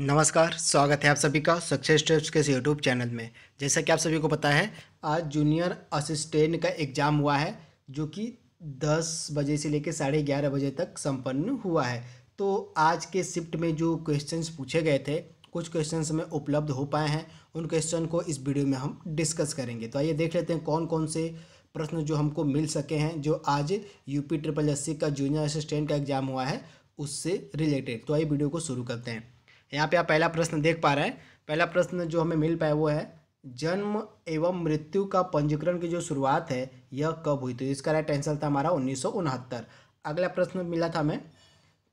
नमस्कार स्वागत है आप सभी का सक्सेस स्टेप्स के यूट्यूब चैनल में जैसा कि आप सभी को पता है आज जूनियर असिस्टेंट का एग्ज़ाम हुआ है जो कि 10 बजे से लेकर साढ़े ग्यारह बजे तक संपन्न हुआ है तो आज के शिफ्ट में जो क्वेश्चंस पूछे गए थे कुछ क्वेश्चंस हमें उपलब्ध हो पाए हैं उन क्वेश्चन को इस वीडियो में हम डिस्कस करेंगे तो आइए देख लेते हैं कौन कौन से प्रश्न जो हमको मिल सके हैं जो आज यूपी ट्रिपल एस का जूनियर असिस्टेंट का एग्ज़ाम हुआ है उससे रिलेटेड तो आइए वीडियो को शुरू करते हैं यहाँ पे आप पहला प्रश्न देख पा रहे हैं पहला प्रश्न जो हमें मिल पाया वो है जन्म एवं मृत्यु का पंजीकरण की जो शुरुआत है यह कब हुई तो इसका राइट आंसर था हमारा उन्नीस अगला प्रश्न मिला था हमें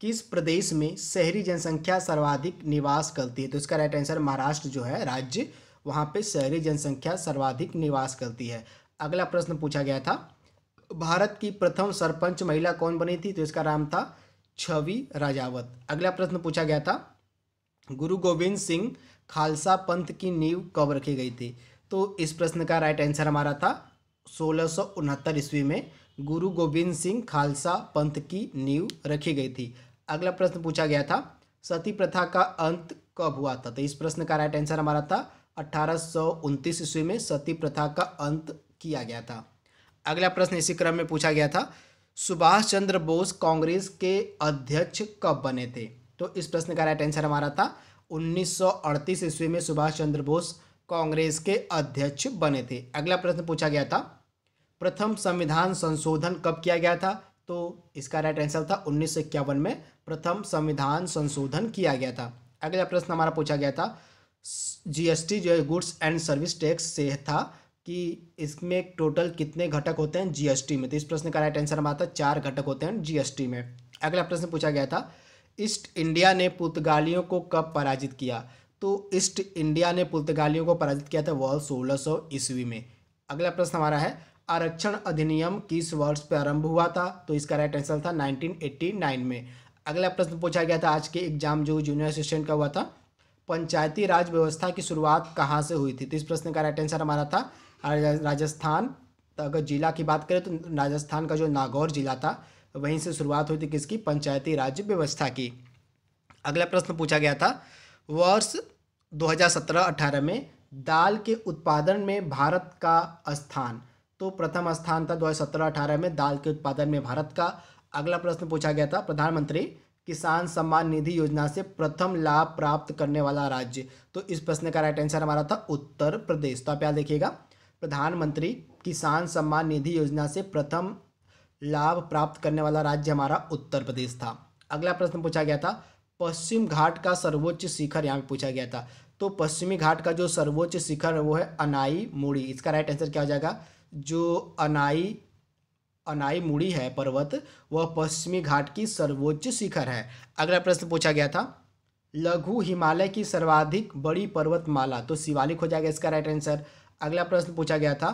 किस प्रदेश में शहरी जनसंख्या सर्वाधिक निवास करती है तो इसका राइट आंसर महाराष्ट्र जो है राज्य वहाँ पे शहरी जनसंख्या सर्वाधिक निवास करती है अगला प्रश्न पूछा गया था भारत की प्रथम सरपंच महिला कौन बनी थी तो इसका नाम था छवि राजावत अगला प्रश्न पूछा गया था गुरु गोविंद सिंह खालसा पंथ की नींव कब रखी गई थी तो इस प्रश्न का राइट आंसर हमारा था सोलह ईस्वी में गुरु गोविंद सिंह खालसा पंथ की नींव रखी गई थी अगला प्रश्न पूछा गया था सती प्रथा का अंत कब हुआ था तो इस प्रश्न का राइट आंसर हमारा था अठारह ईस्वी में सती प्रथा का अंत किया गया था अगला प्रश्न इसी क्रम में पूछा गया था सुभाष चंद्र बोस कांग्रेस के अध्यक्ष कब बने थे तो इस प्रश्न का राइट आंसर हमारा था 1938 ईस्वी में सुभाष चंद्र बोस कांग्रेस के अध्यक्ष बने थे अगला प्रश्न पूछा गया था प्रथम संविधान संशोधन कब किया गया था तो इसका राइट आंसर था उन्नीस में प्रथम संविधान संशोधन किया गया था अगला प्रश्न हमारा पूछा गया था जीएसटी जो है गुड्स एंड सर्विस टैक्स से था कि इसमें टोटल कितने घटक होते हैं जीएसटी में तो इस प्रश्न का राइट आंसर हमारा था चार घटक होते हैं जीएसटी में अगला प्रश्न पूछा गया था ईस्ट इंडिया ने पुर्तगालियों को कब पराजित किया तो ईस्ट इंडिया ने पुर्तगालियों को पराजित किया था वह सोलह सौ ईस्वी में अगला प्रश्न हमारा है आरक्षण अधिनियम किस वर्ष प्रारंभ हुआ था तो इसका राइट आंसर था 1989 में अगला प्रश्न पूछा गया था आज के एग्जाम जो जूनियर असिस्टेंट का हुआ था पंचायती राज व्यवस्था की शुरुआत कहाँ से हुई थी तो इस प्रश्न का राइट आंसर हमारा था राजस्थान अगर जिला की बात करें तो राजस्थान का जो नागौर जिला था वहीं से शुरुआत हुई थी किसकी पंचायती राज्य व्यवस्था की अगला प्रश्न पूछा गया था वर्ष 2017-18 में दाल के उत्पादन में भारत का स्थान तो प्रथम स्थान था 2017-18 में दाल के उत्पादन में भारत का अगला प्रश्न पूछा गया था प्रधानमंत्री किसान सम्मान निधि योजना से प्रथम लाभ प्राप्त करने वाला राज्य तो इस प्रश्न का राइट आंसर हमारा था उत्तर प्रदेश तो आप याद देखिएगा प्रधानमंत्री किसान सम्मान निधि योजना से प्रथम लाभ प्राप्त करने वाला राज्य हमारा उत्तर प्रदेश था अगला प्रश्न पूछा गया था पश्चिम घाट का सर्वोच्च शिखर यहाँ पे पूछा गया था तो पश्चिमी घाट का जो सर्वोच्च शिखर है वो है अनाई मुड़ी इसका राइट आंसर क्या हो जाएगा जो अनाई अनाई मुड़ी है पर्वत वह पश्चिमी घाट की सर्वोच्च शिखर है अगला प्रश्न पूछा गया था लघु हिमालय की सर्वाधिक बड़ी पर्वतमाला तो शिवालिक हो जाएगा इसका राइट आंसर अगला प्रश्न पूछा गया था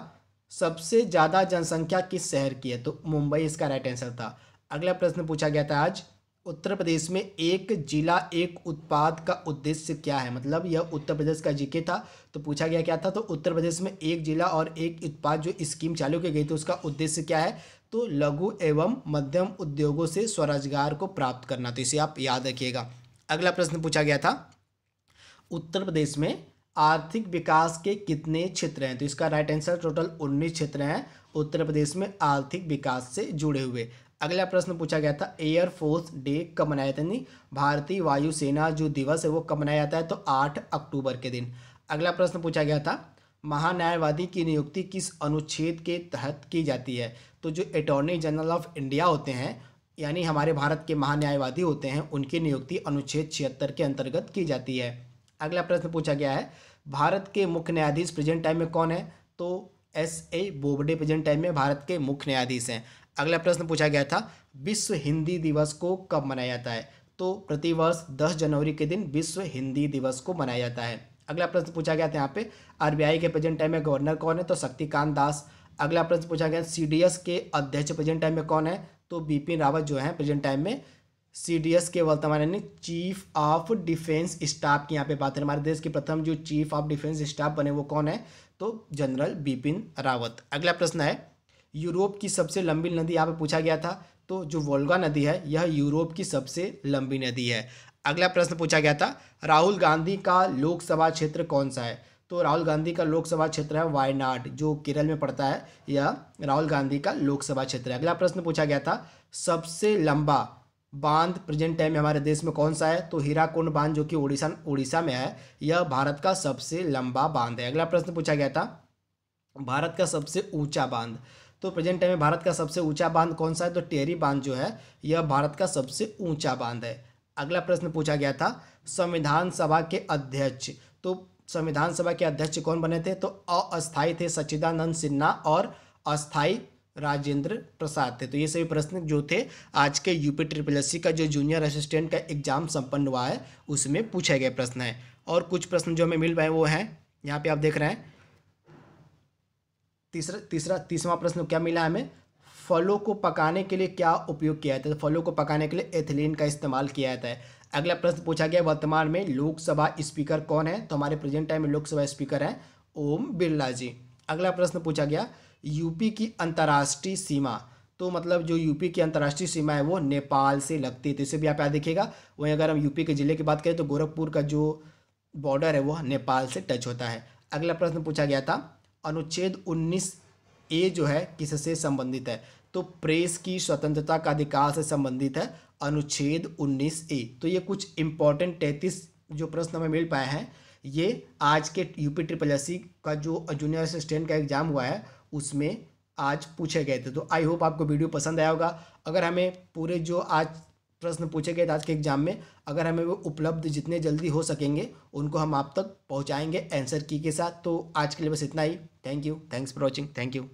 सबसे ज़्यादा जनसंख्या किस शहर की है तो मुंबई इसका राइट आंसर था अगला प्रश्न पूछा गया था आज उत्तर प्रदेश में एक जिला एक उत्पाद का उद्देश्य क्या है मतलब यह उत्तर प्रदेश का जीके था तो पूछा गया क्या था तो उत्तर प्रदेश में एक जिला और एक उत्पाद जो स्कीम चालू की गई थी उसका उद्देश्य क्या है तो लघु एवं मध्यम उद्योगों से स्वरोजगार को प्राप्त करना तो इसे आप याद रखिएगा अगला प्रश्न पूछा गया था उत्तर प्रदेश में आर्थिक विकास के कितने क्षेत्र हैं तो इसका राइट आंसर टोटल उन्नीस क्षेत्र हैं उत्तर प्रदेश में आर्थिक विकास से जुड़े हुए अगला प्रश्न पूछा गया था एयरफोर्स डे कब मनाया जाता है भारतीय वायुसेना जो दिवस है वो कब मनाया जाता है तो आठ अक्टूबर के दिन अगला प्रश्न पूछा गया था महान्यायवादी की नियुक्ति किस अनुच्छेद के तहत की जाती है तो जो अटॉर्नी जनरल ऑफ इंडिया होते हैं यानी हमारे भारत के महान्यायवादी होते हैं उनकी नियुक्ति अनुच्छेद छिहत्तर के अंतर्गत की जाती है अगला प्रश्न पूछा गया है भारत के मुख्य न्यायाधीश प्रेजेंट टाइम में कौन है तो S A Bobde present time में भारत के मुख्य न्यायाधीश हैं अगला प्रश्न पूछा गया था विश्व हिंदी दिवस को कब मनाया जाता है तो प्रतिवर्ष दस जनवरी के दिन विश्व हिंदी दिवस को मनाया जाता है अगला प्रश्न पूछा गया था यहाँ पे आरबीआई के प्रेजेंट टाइम में गवर्नर कौन है तो शक्तिकांत दास अगला प्रश्न पूछा गया सीडीएस के अध्यक्ष प्रेजेंट टाइम में कौन है तो बिपिन रावत जो है प्रेजेंट टाइम में सीडीएस के वर्तमान यानी चीफ ऑफ डिफेंस स्टाफ की यहाँ पे बात है हमारे देश के प्रथम जो चीफ ऑफ डिफेंस स्टाफ बने वो कौन है तो जनरल बिपिन रावत अगला प्रश्न है यूरोप की सबसे लंबी नदी यहाँ पे पूछा गया था तो जो वोल्गा नदी है यह यूरोप की सबसे लंबी नदी है अगला प्रश्न पूछा गया था राहुल गांधी का लोकसभा क्षेत्र कौन सा है तो राहुल गांधी का लोकसभा क्षेत्र है वायनाड जो केरल में पड़ता है यह राहुल गांधी का लोकसभा क्षेत्र है अगला प्रश्न पूछा गया था सबसे लंबा बांध प्रेजेंट टाइम में हमारे देश में कौन सा है तो हीराकुंड बांध जो कि उड़ीसा उड़ीसा में है यह भारत का सबसे लंबा बांध है अगला प्रश्न पूछा गया था भारत का सबसे ऊंचा बांध तो प्रेजेंट टाइम में भारत का सबसे ऊंचा बांध कौन सा है तो टेहरी बांध जो है यह भारत का सबसे ऊंचा बांध है अगला प्रश्न पूछा गया था संविधान सभा के अध्यक्ष तो संविधान सभा के अध्यक्ष कौन बने थे तो अस्थायी थे सच्चिदानंद सिन्हा और अस्थायी राजेंद्र प्रसाद थे तो ये सभी प्रश्न जो थे आज के यूपी ट्रिपल एस का जो जूनियर असिस्टेंट का एग्जाम संपन्न हुआ है उसमें पूछे गए प्रश्न हैं और कुछ प्रश्न जो हमें मिल पाए वो हैं यहाँ पे आप देख रहे हैं तीसरा तीसरा तीसवा प्रश्न क्या मिला हमें फलों को पकाने के लिए क्या उपयोग किया जाता है फलों को पकाने के लिए एथिलीन का इस्तेमाल किया जाता है अगला प्रश्न पूछा गया वर्तमान में लोकसभा स्पीकर कौन है तो हमारे प्रेजेंट टाइम में लोकसभा स्पीकर हैं ओम बिरला जी अगला प्रश्न पूछा गया यूपी की अंतर्राष्ट्रीय सीमा तो मतलब जो यूपी की अंतर्राष्ट्रीय सीमा है वो नेपाल से लगती है तो इसे भी आप याद देखिएगा वहीं अगर हम यूपी के ज़िले की बात करें तो गोरखपुर का जो बॉर्डर है वह नेपाल से टच होता है अगला प्रश्न पूछा गया था अनुच्छेद उन्नीस ए जो है किससे संबंधित है तो प्रेस की स्वतंत्रता का अधिकार से संबंधित है अनुच्छेद 19 ए तो ये कुछ इंपॉर्टेंट तैतीस जो प्रश्न हमें मिल पाए हैं ये आज के यूपी ट्रिपल एस का जो जूनियर असिस्टेंट का एग्जाम हुआ है उसमें आज पूछे गए थे तो आई होप आपको वीडियो पसंद आया होगा अगर हमें पूरे जो आज प्रश्न पूछे गए थे आज के एग्जाम में अगर हमें वो उपलब्ध जितने जल्दी हो सकेंगे उनको हम आप तक पहुंचाएंगे आंसर की के साथ तो आज के लिए बस इतना ही thank you thanks for watching thank you